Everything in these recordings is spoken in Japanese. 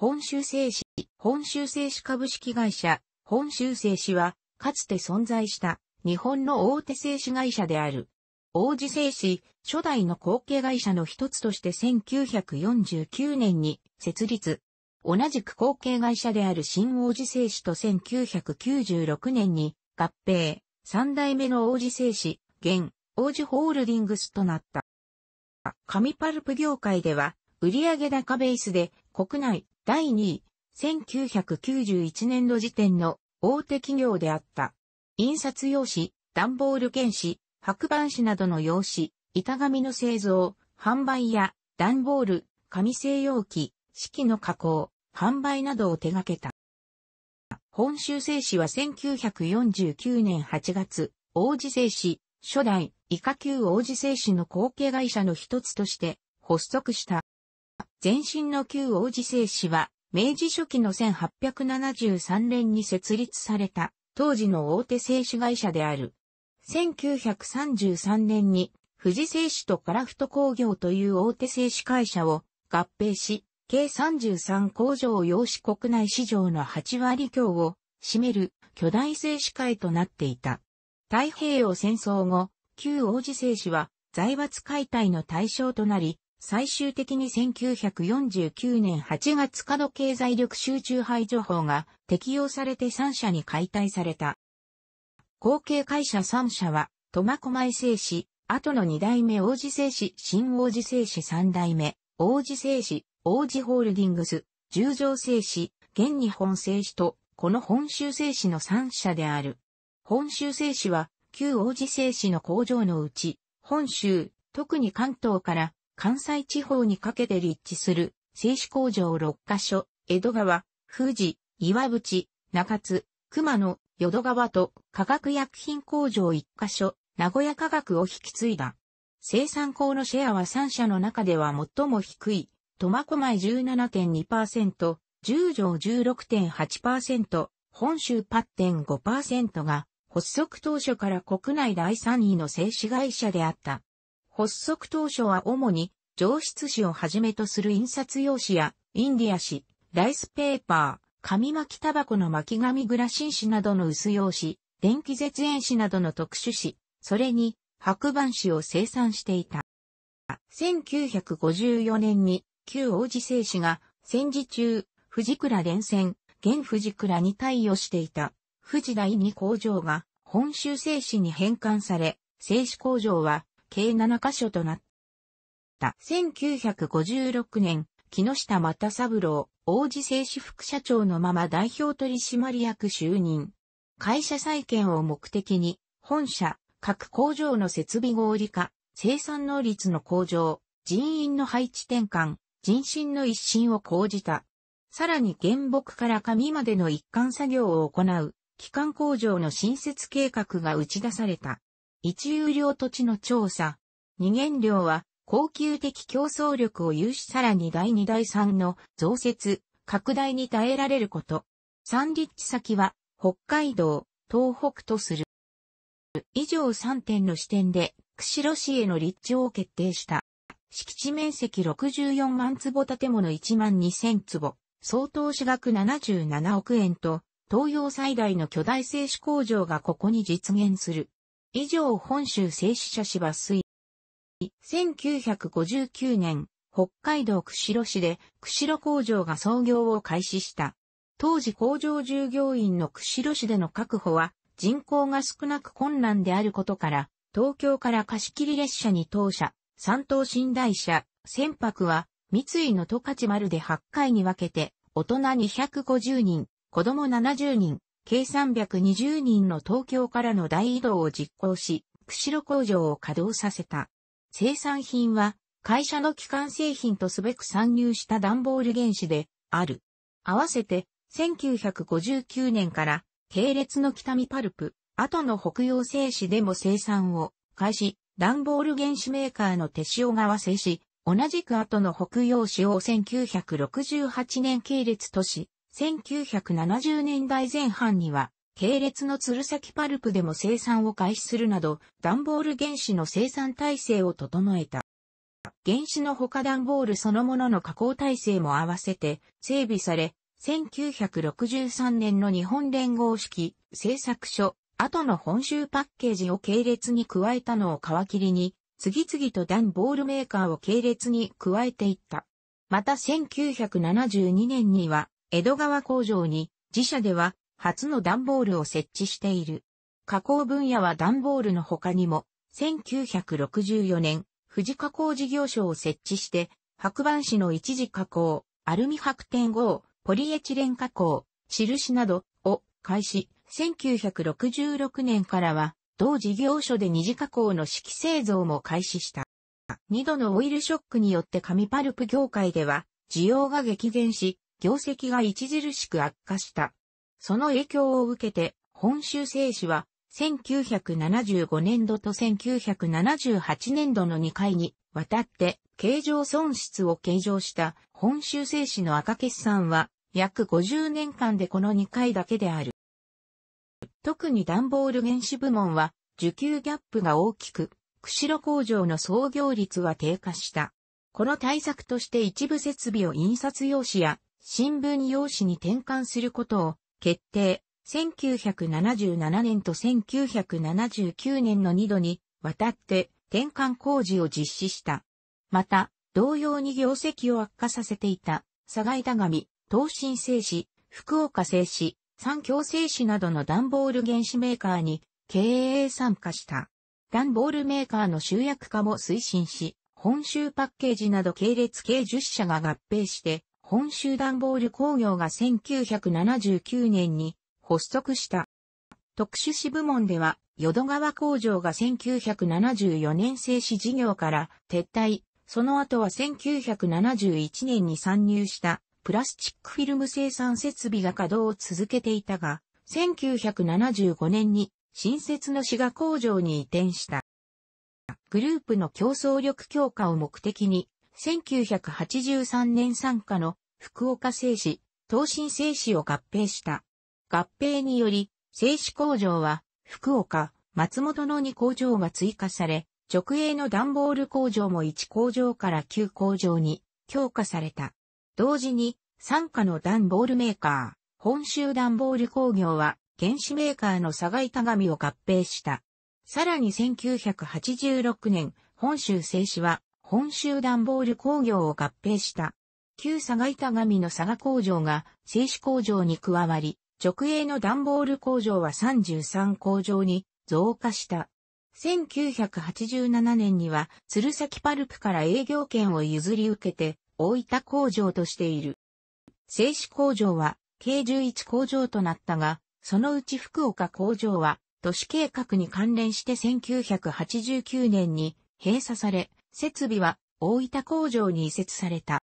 本州製紙、本州製紙株式会社、本州製紙は、かつて存在した日本の大手製紙会社である。王子製紙、初代の後継会社の一つとして1949年に設立。同じく後継会社である新王子製紙と1996年に合併、三代目の王子製紙、現、王子ホールディングスとなった。紙パルプ業界では、売上高ベースで国内第2位、1991年度時点の大手企業であった。印刷用紙、段ボール剣紙、白板紙などの用紙、板紙の製造、販売や段ボール、紙製容器、式の加工、販売などを手掛けた。本州製紙は1949年8月、王子製紙、初代、イカ級王子製紙の後継会社の一つとして発足した。前身の旧王子製紙は、明治初期の1873年に設立された、当時の大手製紙会社である。1933年に、富士製紙とカラフト工業という大手製紙会社を合併し、計33工場を紙。国内市場の8割強を占める巨大製紙会となっていた。太平洋戦争後、旧王子製紙は財閥解体の対象となり、最終的に1949年8月下の経済力集中排除法が適用されて3社に解体された。後継会社3社は、苫小牧製紙、後の2代目王子製紙、新王子製紙3代目、王子製紙、王子ホールディングス、十条製紙、現日本製紙と、この本州製紙の3社である。本州製紙は、旧王子製紙の工場のうち、本州、特に関東から関西地方にかけて立地する製紙工場6カ所、江戸川、富士、岩淵、中津、熊野、淀川と化学薬品工場1カ所、名古屋化学を引き継いだ。生産校のシェアは3社の中では最も低い、苫小牧17.2%、十条16.8%、本州8.5%が、発足当初から国内第3位の製紙会社であった。発足当初は主に上質紙をはじめとする印刷用紙やインディア紙、ライスペーパー、紙巻きタバコの巻き紙グラシン紙などの薄用紙、電気絶縁紙などの特殊紙、それに白板紙を生産していた。1954年に旧王子製紙が戦時中、藤倉連戦、現藤倉に対応していた、藤第二工場が本州製紙に変換され、製紙工場は計7カ所となった。1956年、木下又三郎、王子製紙副社長のまま代表取締役就任。会社再建を目的に、本社、各工場の設備合理化、生産能率の向上、人員の配置転換、人心の一新を講じた。さらに原木から紙までの一貫作業を行う、基幹工場の新設計画が打ち出された。一有料土地の調査。二元料は、恒久的競争力を有しさらに第二第三の増設、拡大に耐えられること。三立地先は、北海道、東北とする。以上3点の視点で、釧路市への立地を決定した。敷地面積64万坪建物1万2000坪、総投資額77億円と、東洋最大の巨大製紙工場がここに実現する。以上本州静止者芝は水。1959年、北海道釧路市で釧路工場が創業を開始した。当時工場従業員の釧路市での確保は人口が少なく困難であることから、東京から貸切列車に当社、三島寝台車、船舶は三井の十勝丸で8回に分けて、大人250人、子供70人、計320人の東京からの大移動を実行し、釧路工場を稼働させた。生産品は会社の基幹製品とすべく参入した段ボール原子である。合わせて1959年から系列の北見パルプ、後の北洋製紙でも生産を開始、段ボール原子メーカーの手塩川製紙、同じく後の北洋紙を1968年系列とし、1970年代前半には、系列の鶴崎パルプでも生産を開始するなど、段ボール原子の生産体制を整えた。原子の他段ボールそのものの加工体制も合わせて整備され、1963年の日本連合式製作所、後の本州パッケージを系列に加えたのを皮切りに、次々と段ボールメーカーを系列に加えていった。また1972年には、江戸川工場に自社では初の段ボールを設置している。加工分野は段ボールの他にも、1964年、富士加工事業所を設置して、白板紙の一時加工、アルミ白点号、ポリエチレン加工、印などを開始、1966年からは、同事業所で二次加工の式製造も開始した。二度のオイルショックによって紙パルプ業界では、需要が激減し、業績が著しく悪化した。その影響を受けて、本州製紙は、1975年度と1978年度の2回にわたって経常損失を計上した本州製紙の赤決算は約50年間でこの2回だけである。特に段ボール原子部門は受給ギャップが大きく、釧路工場の創業率は低下した。この対策として一部設備を印刷用紙や新聞用紙に転換することを決定。1977年と1979年の2度にわたって転換工事を実施した。また、同様に業績を悪化させていた、佐賀板紙、東進製紙、福岡製紙、三共製紙などの段ボール原子メーカーに経営参加した。段ボールメーカーの集約化も推進し、本州パッケージなど系列系10社が合併して、本州段ボール工業が1979年に発足した。特殊支部門では、淀川工場が1974年製紙事業から撤退、その後は1971年に参入したプラスチックフィルム生産設備が稼働を続けていたが、1975年に新設の滋賀工場に移転した。グループの競争力強化を目的に、1983年参加の福岡製紙、東進製紙を合併した。合併により、製紙工場は福岡、松本の2工場が追加され、直営の段ボール工場も1工場から9工場に強化された。同時に、傘下の段ボールメーカー、本州段ボール工業は原子メーカーの佐賀板紙を合併した。さらに1986年、本州製紙は本州段ボール工業を合併した。旧佐賀板紙の佐賀工場が製紙工場に加わり、直営の段ボール工場は33工場に増加した。1987年には鶴崎パルプから営業権を譲り受けて大分工場としている。製紙工場は計11工場となったが、そのうち福岡工場は都市計画に関連して1989年に閉鎖され、設備は大分工場に移設された。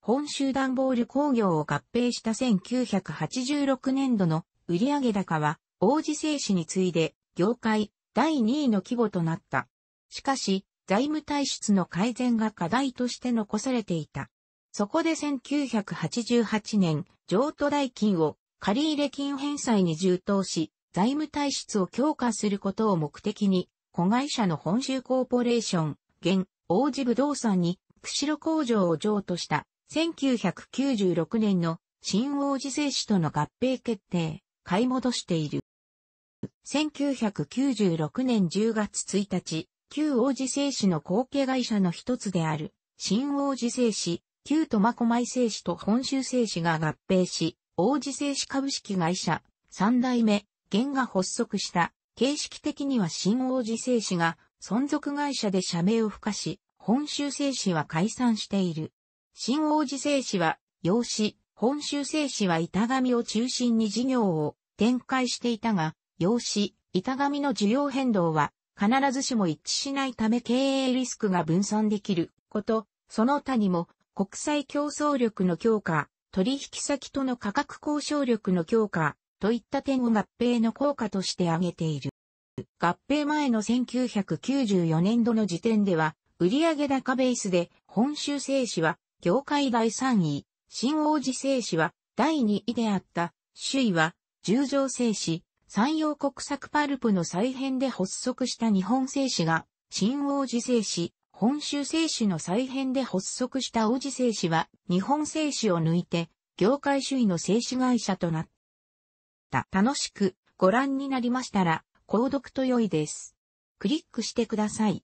本州段ボール工業を合併した1986年度の売上高は、王子製紙に次いで、業界第2位の規模となった。しかし、財務体質の改善が課題として残されていた。そこで1988年、譲渡代金を借入金返済に充当し、財務体質を強化することを目的に、子会社の本州コーポレーション、現、王子武道山に、釧路工場を譲渡した、1996年の新王子製紙との合併決定、買い戻している。1996年10月1日、旧王子製紙の後継会社の一つである、新王子製紙、旧苫小牧製紙と本州製紙が合併し、王子製紙株式会社、三代目、現が発足した、形式的には新王子製紙が存続会社で社名を付加し、本州製紙は解散している。新王子製紙は、養子、本州製紙は板紙を中心に事業を展開していたが、養子、板紙の需要変動は必ずしも一致しないため経営リスクが分散できること、その他にも国際競争力の強化、取引先との価格交渉力の強化といった点を合併の効果として挙げている。合併前の1994年度の時点では、売上高ベースで、本州製紙は、業界第3位、新王子製紙は、第2位であった、首位は、十条製紙、山陽国策パルプの再編で発足した日本製紙が、新王子製紙、本州製紙の再編で発足した王子製紙は、日本製紙を抜いて、業界首位の製紙会社となった。楽しくご覧になりましたら、購読と良いです。クリックしてください。